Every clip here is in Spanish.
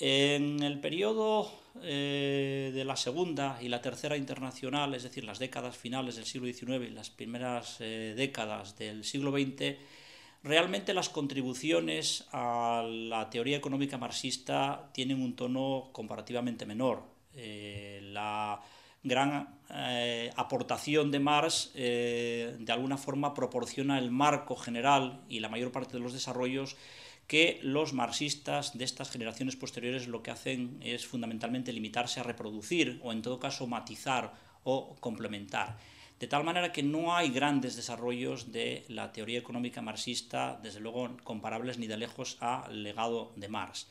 En el periodo eh, de la Segunda y la Tercera Internacional, es decir, las décadas finales del siglo XIX y las primeras eh, décadas del siglo XX, realmente las contribuciones a la teoría económica marxista tienen un tono comparativamente menor. Eh, la gran aportación de Marx, de alguna forma, proporciona el marco general y la mayor parte de los desarrollos que los marxistas de estas generaciones posteriores lo que hacen es fundamentalmente limitarse a reproducir o en todo caso matizar o complementar. De tal manera que no hay grandes desarrollos de la teoría económica marxista, desde luego comparables ni de lejos al legado de Marx.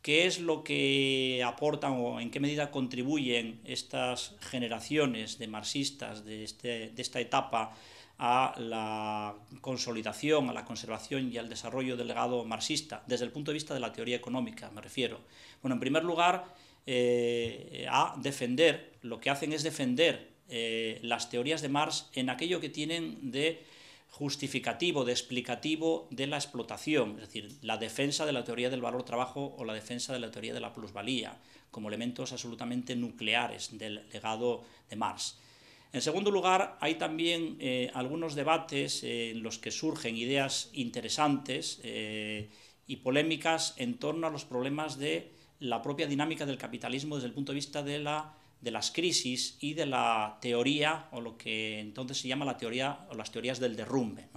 ¿Qué es lo que aportan o en qué medida contribuyen estas generaciones de marxistas de, este, de esta etapa a la consolidación, a la conservación y al desarrollo del legado marxista, desde el punto de vista de la teoría económica, me refiero. Bueno, en primer lugar, eh, a defender, lo que hacen es defender eh, las teorías de Marx en aquello que tienen de justificativo, de explicativo de la explotación, es decir, la defensa de la teoría del valor trabajo o la defensa de la teoría de la plusvalía, como elementos absolutamente nucleares del legado de Marx. En segundo lugar, hay también eh, algunos debates en los que surgen ideas interesantes eh, y polémicas en torno a los problemas de la propia dinámica del capitalismo desde el punto de vista de, las crisis y de la teoría, o lo que entonces se llama la teoría o las teorías del derrumbe.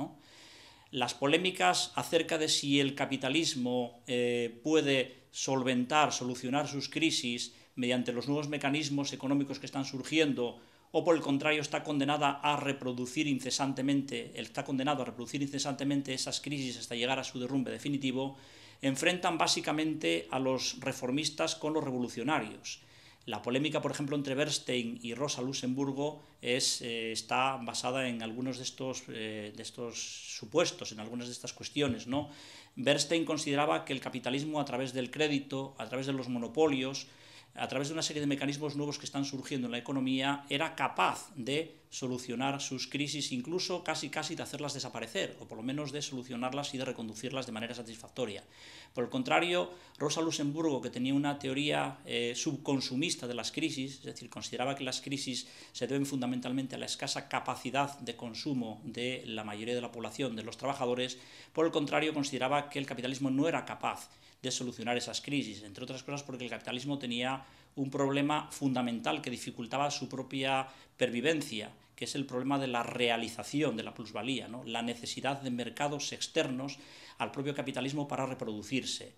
Las polémicas acerca de si el capitalismo eh, puede solventar, solucionar sus crisis mediante los nuevos mecanismos económicos que están surgiendo, o por el contrario está condenada a reproducir incesantemente, está condenado a reproducir incesantemente esas crisis hasta llegar a su derrumbe definitivo, enfrentan básicamente a los reformistas con los revolucionarios. La polémica, por ejemplo, entre Bernstein y Rosa Luxemburgo eh, está basada en algunos de estos, eh, de estos supuestos, en algunas de estas cuestiones. ¿no? Bernstein consideraba que el capitalismo a través del crédito, a través de los monopolios, a través de una serie de mecanismos nuevos que están surgiendo en la economía, era capaz de solucionar sus crisis, incluso casi casi de hacerlas desaparecer, o por lo menos de solucionarlas y de reconducirlas de manera satisfactoria. Por el contrario, Rosa Luxemburgo, que tenía una teoría eh, subconsumista de las crisis, es decir, consideraba que las crisis se deben fundamentalmente a la escasa capacidad de consumo de la mayoría de la población, de los trabajadores, por el contrario, consideraba que el capitalismo no era capaz de solucionar esas crisis, entre otras cosas porque el capitalismo tenía un problema fundamental que dificultaba su propia pervivencia, que es el problema de la realización de la plusvalía, la necesidad de mercados externos al propio capitalismo para reproducirse.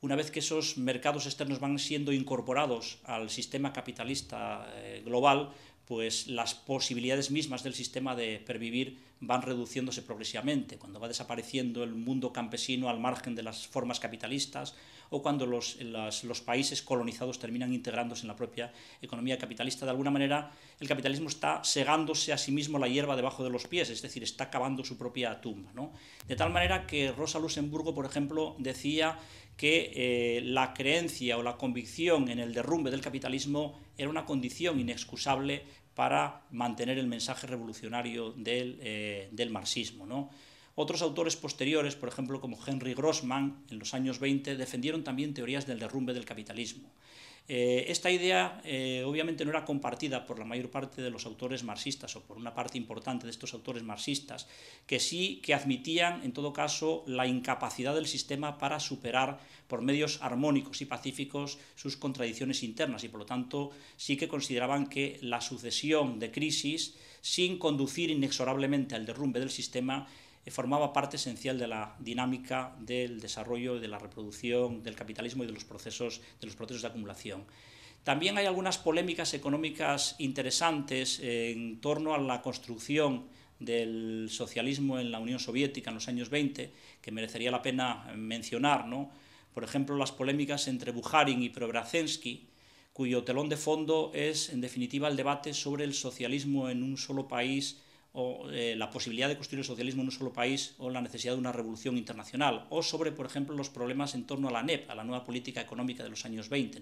Una vez que esos mercados externos van siendo incorporados al sistema capitalista eh, global, pues las posibilidades mismas del sistema de pervivir van reduciéndose progresivamente, cuando va desapareciendo el mundo campesino al margen de las formas capitalistas o cuando los, países colonizados terminan integrándose en la propia economía capitalista. De alguna manera, el capitalismo está segándose a sí mismo la hierba debajo de los pies, es decir, está cavando su propia tumba. De tal manera que Rosa Luxemburgo, por ejemplo, decía que eh, la creencia o la convicción en el derrumbe del capitalismo era una condición inexcusable para mantener el mensaje revolucionario del, eh, marxismo. Otros autores posteriores, por ejemplo, como Henry Grossman, en los años 20, defendieron también teorías del derrumbe del capitalismo. Eh, esta idea eh, obviamente no era compartida por la mayor parte de los autores marxistas o por una parte importante de estos autores marxistas, que sí que admitían en todo caso la incapacidad del sistema para superar por medios armónicos y pacíficos sus contradicciones internas y por lo tanto sí que consideraban que la sucesión de crisis sin conducir inexorablemente al derrumbe del sistema eh, formaba parte esencial de la dinámica del desarrollo, de la reproducción, del capitalismo y de los procesos de, los procesos de acumulación. También hay algunas polémicas económicas interesantes eh, en torno a la construcción del socialismo en la Unión Soviética en los años 20, que merecería la pena mencionar. Por ejemplo, las polémicas entre Buharin y Probracensky, cuyo telón de fondo es, en definitiva, el debate sobre el socialismo en un solo país o eh, la posibilidad de construir el socialismo en un solo país o la necesidad de una revolución internacional, o sobre, por ejemplo, los problemas en torno a la NEP, a la nueva política económica de los años 20.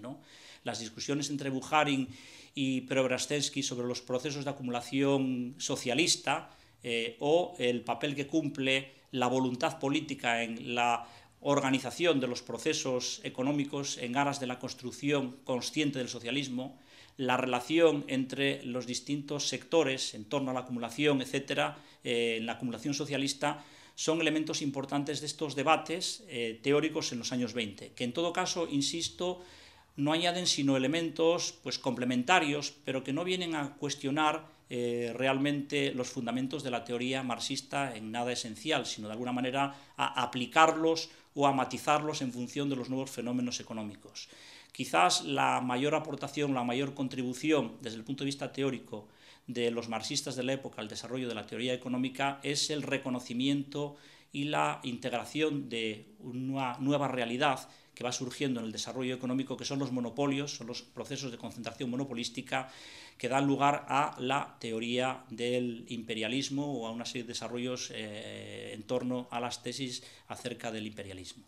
Las discusiones entre Buharin y Preobrazhensky sobre los procesos de acumulación socialista eh, o el papel que cumple la voluntad política en la organización de los procesos económicos en aras de la construcción consciente del socialismo, la relación entre los distintos sectores en torno a la acumulación, etcétera, eh, en la acumulación socialista, son elementos importantes de estos debates eh, teóricos en los años 20, que en todo caso, insisto, no añaden sino elementos pues, complementarios, pero que no vienen a cuestionar eh, realmente los fundamentos de la teoría marxista en nada esencial, sino de alguna manera a aplicarlos o a matizarlos en función de los nuevos fenómenos económicos. Quizás la mayor aportación, la mayor contribución desde el punto de vista teórico de los marxistas de la época al desarrollo de la teoría económica es el reconocimiento y la integración de una nueva realidad que va surgiendo en el desarrollo económico, que son los monopolios, son los procesos de concentración monopolística que dan lugar a la teoría del imperialismo o a una serie de desarrollos eh, en torno a las tesis acerca del imperialismo.